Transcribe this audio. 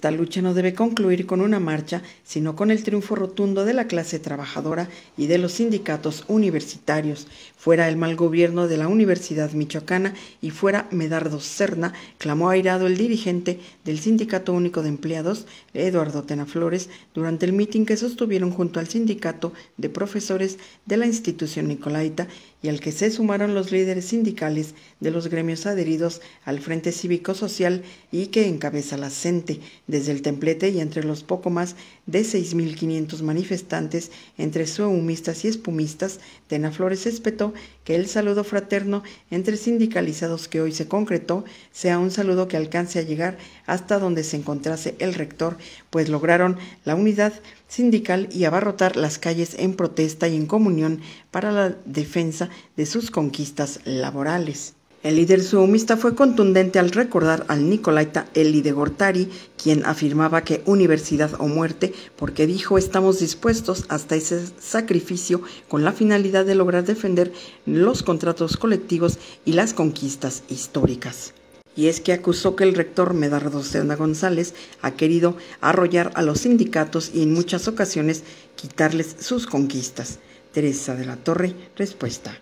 Esta lucha no debe concluir con una marcha, sino con el triunfo rotundo de la clase trabajadora y de los sindicatos universitarios. Fuera el mal gobierno de la Universidad Michoacana y fuera Medardo Cerna, clamó airado el dirigente del Sindicato Único de Empleados, Eduardo Tenaflores, durante el mitin que sostuvieron junto al Sindicato de Profesores de la institución Nicolaita y al que se sumaron los líderes sindicales de los gremios adheridos al Frente Cívico Social y que encabeza la CENTE desde el templete y entre los poco más de 6.500 manifestantes, entre suehumistas y espumistas, Tenaflores espetó que el saludo fraterno entre sindicalizados que hoy se concretó sea un saludo que alcance a llegar hasta donde se encontrase el rector, pues lograron la unidad sindical y abarrotar las calles en protesta y en comunión para la defensa de sus conquistas laborales. El líder sumista fue contundente al recordar al Nicolaita Eli de Gortari, quien afirmaba que universidad o muerte, porque dijo estamos dispuestos hasta ese sacrificio con la finalidad de lograr defender los contratos colectivos y las conquistas históricas. Y es que acusó que el rector Medardo Serna González ha querido arrollar a los sindicatos y en muchas ocasiones quitarles sus conquistas. Teresa de la Torre, respuesta.